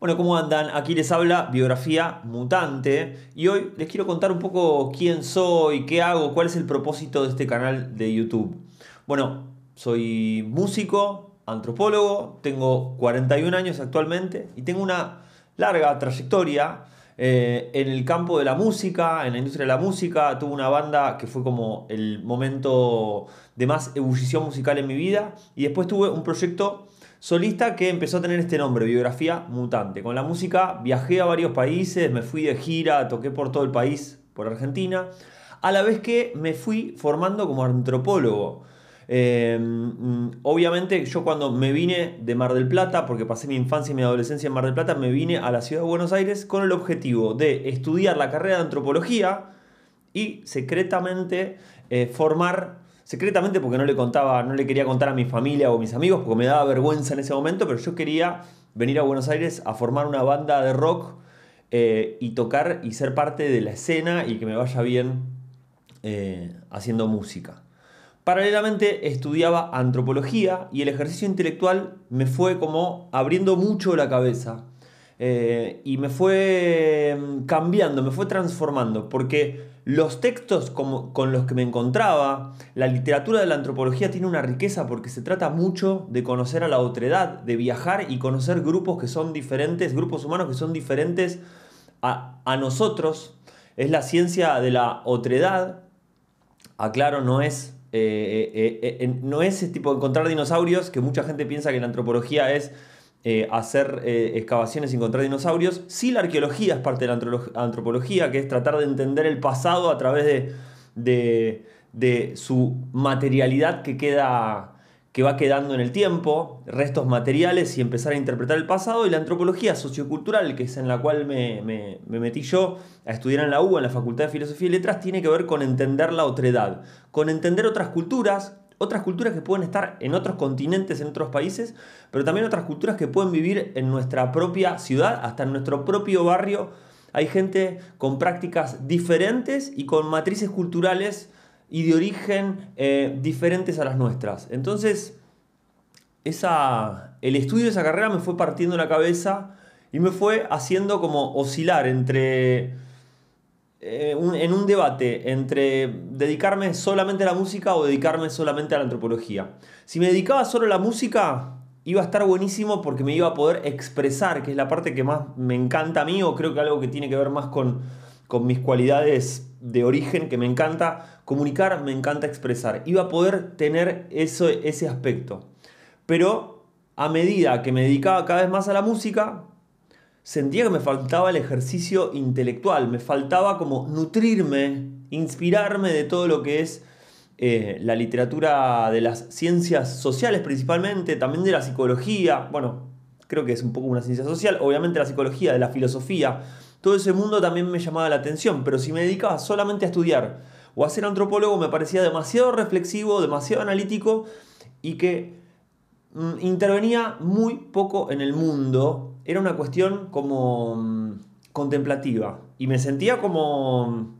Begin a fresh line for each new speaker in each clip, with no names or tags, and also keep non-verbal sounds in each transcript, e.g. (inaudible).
Bueno, ¿cómo andan? Aquí les habla Biografía Mutante y hoy les quiero contar un poco quién soy, qué hago, cuál es el propósito de este canal de YouTube. Bueno, soy músico, antropólogo, tengo 41 años actualmente y tengo una larga trayectoria eh, en el campo de la música, en la industria de la música. Tuve una banda que fue como el momento de más ebullición musical en mi vida y después tuve un proyecto Solista que empezó a tener este nombre, Biografía Mutante. Con la música viajé a varios países, me fui de gira, toqué por todo el país, por Argentina, a la vez que me fui formando como antropólogo. Em, mm, obviamente yo cuando me vine de Mar del Plata, porque pasé mi infancia y mi adolescencia en Mar del Plata, me vine a la ciudad de Buenos Aires con el objetivo de estudiar la carrera de antropología y secretamente eh, formar secretamente porque no le contaba, no le quería contar a mi familia o a mis amigos porque me daba vergüenza en ese momento, pero yo quería venir a Buenos Aires a formar una banda de rock eh, y tocar y ser parte de la escena y que me vaya bien eh, haciendo música. Paralelamente estudiaba antropología y el ejercicio intelectual me fue como abriendo mucho la cabeza eh, y me fue em, cambiando, me fue transformando, porque los textos con los que me encontraba, la literatura de la antropología tiene una riqueza porque se trata mucho de conocer a la otredad, de viajar y conocer grupos que son diferentes, grupos humanos que son diferentes a, nosotros. Es la ciencia de la otredad. Aclaro, no es eh, eh, eh, eh no es tipo encontrar dinosaurios, que mucha gente piensa que la antropología es eh, hacer eh, excavaciones y encontrar dinosaurios. Sí, la arqueología es parte de la antropología, que es tratar de entender el pasado a través de, de, su materialidad que queda que va quedando en el tiempo, restos materiales y empezar a interpretar el pasado, y la antropología sociocultural, que es en la cual me, me, metí yo a estudiar en la U, en la Facultad de Filosofía y Letras, tiene que ver con entender la otredad, con entender otras culturas, otras culturas que pueden estar en otros continentes, en otros países, pero también otras culturas que pueden vivir en nuestra propia ciudad, hasta en nuestro propio barrio. Hay gente con prácticas diferentes y con matrices culturales y de origen eh, diferentes a las nuestras. Entonces, esa, el estudio de esa carrera me fue partiendo la cabeza y me fue haciendo como oscilar entre eh, en un debate entre dedicarme solamente a la música o dedicarme solamente a la antropología. Si me dedicaba solo a la música, iba a estar buenísimo porque me iba a poder expresar, que es la parte que más me encanta a mí o creo que algo que tiene que ver más con, con mis cualidades de origen, que me encanta comunicar, me encanta expresar. Iba a poder tener eso, ese aspecto. Pero a medida que me dedicaba cada vez más a la música, sentía que me faltaba el ejercicio intelectual, me faltaba como nutrirme, inspirarme de todo lo que es eh, la literatura de las ciencias sociales principalmente, también de la psicología, bueno, creo que es un poco una ciencia social, obviamente la psicología, de la filosofía, todo ese mundo también me llamaba la atención, pero si me dedicaba solamente a estudiar o a ser antropólogo me parecía demasiado reflexivo, demasiado analítico y que mm, intervenía muy poco en el mundo era una cuestión como mm, contemplativa y me sentía como mm,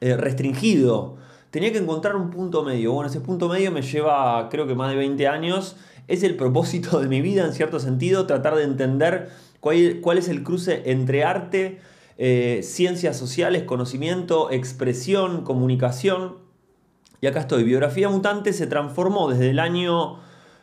eh, restringido. Tenía que encontrar un punto medio. Bueno, ese punto medio me lleva creo que más de 20 años. Es el propósito de mi vida en cierto sentido, tratar de entender cuál, cuál es el cruce entre arte, eh, ciencias sociales, conocimiento, expresión, comunicación. Y acá estoy. Biografía Mutante se transformó desde el año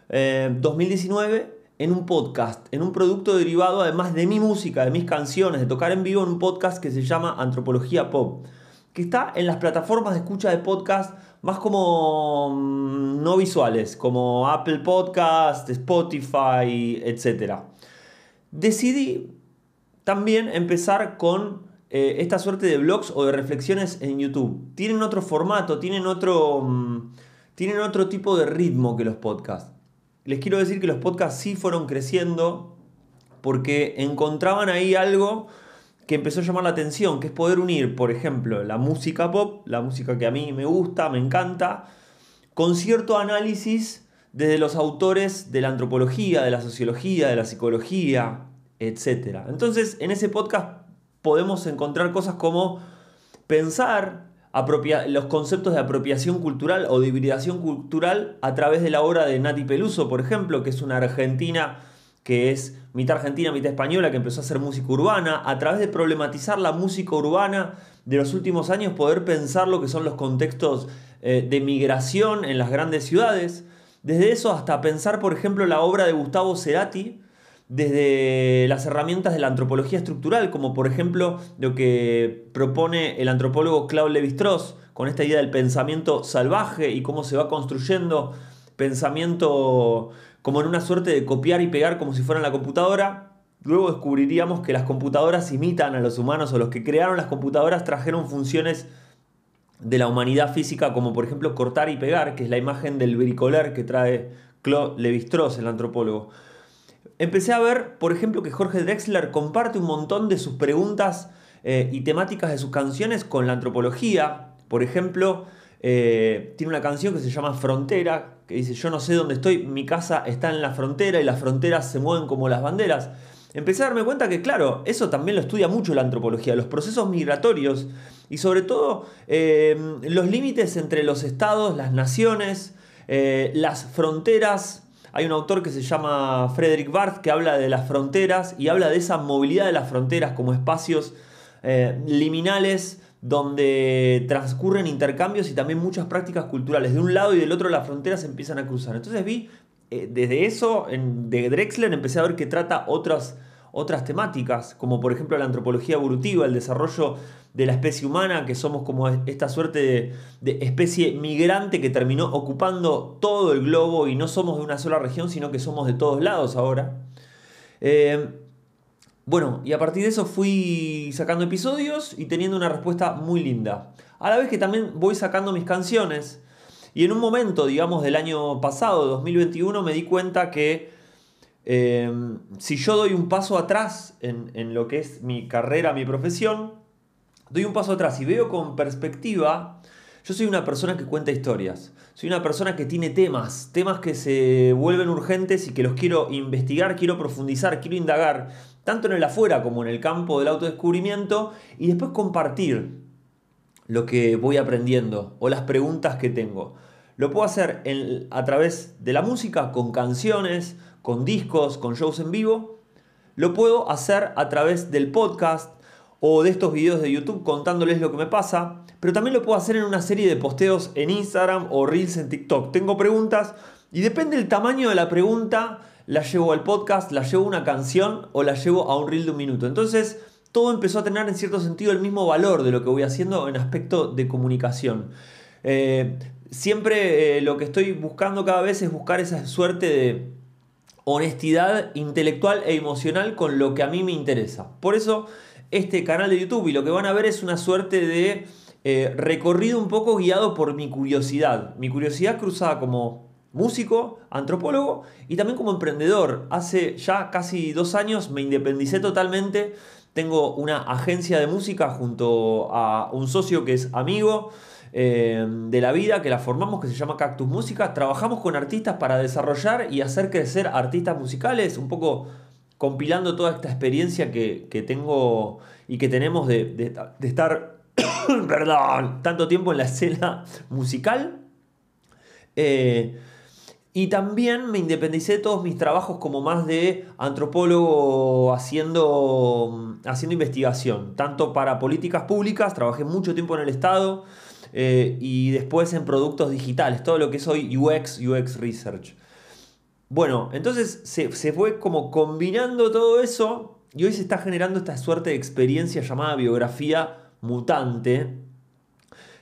2019 eh, en un podcast, en un producto derivado además de mi música, de mis canciones, de tocar en vivo en un podcast que se llama Antropología Pop, que está en las plataformas de escucha de podcast más como mm, no visuales, como Apple Podcast, Spotify, etc. Decidí también empezar con eh, esta suerte de blogs o de reflexiones en YouTube. Tienen otro formato, tienen otro, mm, tienen otro tipo de ritmo que los podcasts les quiero decir que los podcasts sí fueron creciendo porque encontraban ahí algo que empezó a llamar la atención, que es poder unir, por ejemplo, la música pop, la música que a mí me gusta, me encanta, con cierto análisis desde los autores de la antropología, de la sociología, de la psicología, etc. Entonces, en ese podcast podemos encontrar cosas como pensar los conceptos de apropiación cultural o de hibridación cultural a través de la obra de Nati Peluso, por ejemplo, que es una argentina que es mitad argentina, mitad española, que empezó a hacer música urbana, a través de problematizar la música urbana de los últimos años, poder pensar lo que son los contextos eh, de migración en las grandes ciudades, desde eso hasta pensar, por ejemplo, la obra de Gustavo Cerati, desde las herramientas de la antropología estructural, como por ejemplo lo que propone el antropólogo Claude Lévi-Strauss con esta idea del pensamiento salvaje y cómo se va construyendo pensamiento como en una suerte de copiar y pegar como si fuera en la computadora. Luego descubriríamos que las computadoras imitan a los humanos o los que crearon las computadoras trajeron funciones de la humanidad física, como por ejemplo cortar y pegar, que es la imagen del bricoler que trae Claude Lévi-Strauss, el antropólogo. Empecé a ver, por ejemplo, que Jorge Drexler comparte un montón de sus preguntas eh, y temáticas de sus canciones con la antropología. Por ejemplo, eh, tiene una canción que se llama Frontera, que dice, yo no sé dónde estoy, mi casa está en la frontera y las fronteras se mueven como las banderas. Empecé a darme cuenta que, claro, eso también lo estudia mucho la antropología, los procesos migratorios y sobre todo eh, los límites entre los estados, las naciones, las fronteras hay un autor que se llama Frederick Barth que habla de las fronteras y habla de esa movilidad de las fronteras como espacios eh, liminales donde transcurren intercambios y también muchas prácticas culturales. De un lado y del otro las fronteras se empiezan a cruzar. Entonces vi, eh, desde eso, en, de Drexler, empecé a ver que trata otras otras temáticas, como por ejemplo la antropología evolutiva, el desarrollo de la especie humana, que somos como esta suerte de, especie migrante que terminó ocupando todo el globo y no somos de una sola región, sino que somos de todos lados ahora. Eh, bueno, y a partir de eso fui sacando episodios y teniendo una respuesta muy linda. A la vez que también voy sacando mis canciones. Y en un momento, digamos, del año pasado, 2021, me di cuenta que Em, si yo doy un paso atrás en, en, lo que es mi carrera, mi profesión, doy un paso atrás y veo con perspectiva, yo soy una persona que cuenta historias, soy una persona que tiene temas, temas que se vuelven urgentes y que los quiero investigar, quiero profundizar, quiero indagar, tanto en el afuera como en el campo del autodescubrimiento y después compartir lo que voy aprendiendo o las preguntas que tengo. Lo puedo hacer a través de la música, con canciones, con discos, con shows en vivo. Lo puedo hacer a través del podcast o de estos videos de YouTube contándoles lo que me pasa. Pero también lo puedo hacer en una serie de posteos en Instagram o reels en TikTok. Tengo preguntas y depende del tamaño de la pregunta, la llevo al podcast, la llevo a una canción o la llevo a un reel de un minuto. Entonces, todo empezó a tener en cierto sentido el mismo valor de lo que voy haciendo en aspecto de comunicación. Eh, siempre eh, lo que estoy buscando cada vez es buscar esa suerte de honestidad intelectual e emocional con lo que a mí me interesa. Por eso este canal de YouTube y lo que van a ver es una suerte de eh, recorrido un poco guiado por mi curiosidad. Mi curiosidad cruzada como músico, antropólogo y también como emprendedor. Hace ya casi dos años me independicé totalmente. Tengo una agencia de música junto a un socio que es amigo. Eh, de la vida que la formamos, que se llama Cactus Música. Trabajamos con artistas para desarrollar y hacer crecer artistas musicales, un poco compilando toda esta experiencia que, tengo y que tenemos de, estar, (coughs) perdón, tanto tiempo en la escena musical. Eh, y también me independicé de todos mis trabajos como más de antropólogo haciendo, haciendo investigación, tanto para políticas públicas, trabajé mucho tiempo en el Estado eh, y después en productos digitales, todo lo que es hoy UX, UX Research. Bueno, entonces se fue como combinando todo eso y hoy se está generando esta suerte de experiencia llamada biografía mutante.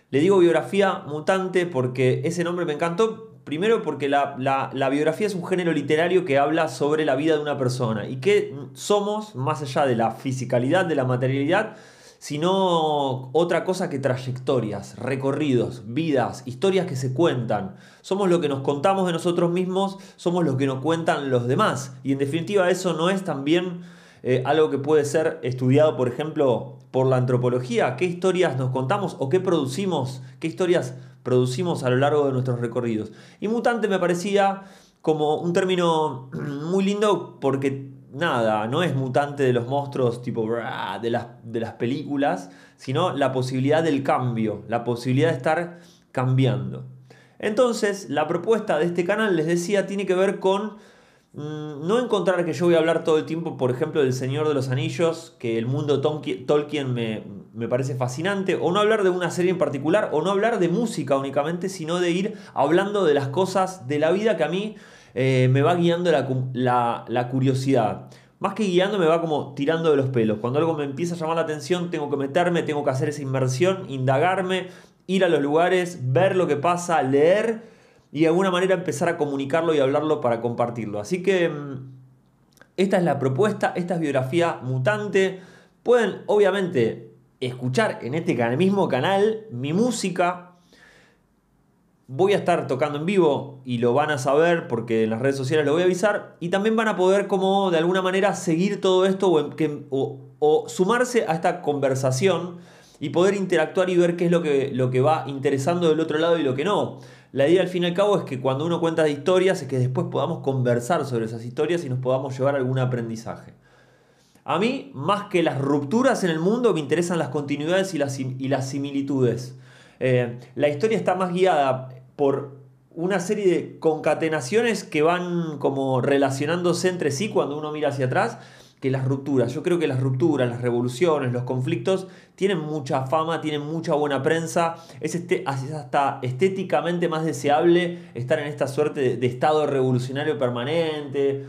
Le digo biografía mutante porque ese nombre me encantó, primero porque la, biografía es un género literario que habla sobre la vida de una persona y que somos, más allá de la fisicalidad, de la materialidad, sino otra cosa que trayectorias, recorridos, vidas, historias que se cuentan. Somos lo que nos contamos de nosotros mismos, somos lo que nos cuentan los demás. Y en definitiva eso no es también eh, algo que puede ser estudiado, por ejemplo, por la antropología. ¿Qué historias nos contamos o qué producimos? ¿Qué historias producimos a lo largo de nuestros recorridos. Y mutante me parecía como un término (clears throat) muy lindo porque nada, no es mutante de los monstruos tipo de las, de las películas, sino la posibilidad del cambio, la posibilidad de estar cambiando. Entonces, la propuesta de este canal, les decía, tiene que ver con Mm, no encontrar que yo voy a hablar todo el tiempo, por ejemplo, del Señor de los Anillos, que el mundo Tolkien me, parece fascinante, o no hablar de una serie en particular, o no hablar de música únicamente, sino de ir hablando de las cosas de la vida que a mí eh, me va guiando la, la curiosidad. Más que guiando me va como tirando de los pelos. Cuando algo me empieza a llamar la atención, tengo que meterme, tengo que hacer esa inmersión, indagarme, ir a los lugares, ver lo que pasa, leer y de alguna manera empezar a comunicarlo y hablarlo para compartirlo. Así que mm, esta es la propuesta, esta es biografía mutante. Pueden obviamente escuchar en este mismo canal mi música. Voy a estar tocando en vivo y lo van a saber porque en las redes sociales lo voy a avisar. Y también van a poder como de alguna manera seguir todo esto o, em, sumarse a esta conversación y poder interactuar y ver qué es lo que, lo que va interesando del otro lado y lo que no. La idea al fin y al cabo es que cuando uno cuenta de historias es que después podamos conversar sobre esas historias y nos podamos llevar algún aprendizaje. A mí, más que las rupturas en el mundo, me interesan las continuidades y las, similitudes. Eh, la historia está más guiada por una serie de concatenaciones que van como relacionándose entre sí cuando uno mira hacia atrás que las rupturas. Yo creo que las rupturas, las revoluciones, los conflictos tienen mucha fama, tienen mucha buena prensa. Es, este, hasta estéticamente más deseable estar en esta suerte de, estado revolucionario permanente.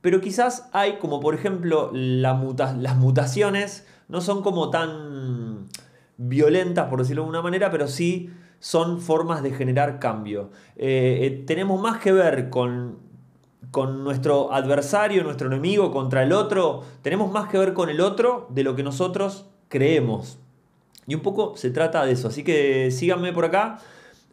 Pero quizás hay, como por ejemplo, la las mutaciones no son como tan violentas, por decirlo de alguna manera, pero sí son formas de generar cambio. Eh, eh, tenemos más que ver con con nuestro adversario, nuestro enemigo, contra el otro, tenemos más que ver con el otro de lo que nosotros creemos. Y un poco se trata de eso, así que síganme por acá.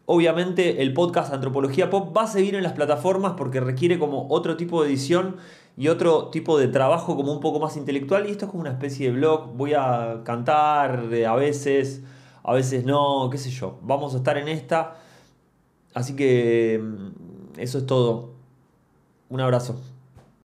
Obviamente el podcast Antropología Pop va a seguir en las plataformas porque requiere como otro tipo de edición y otro tipo de trabajo como un poco más intelectual. Y esto es como una especie de blog. Voy a cantar eh, a veces, a veces no, qué sé yo. Vamos a estar en esta. Así que mm, eso es todo. Un abrazo.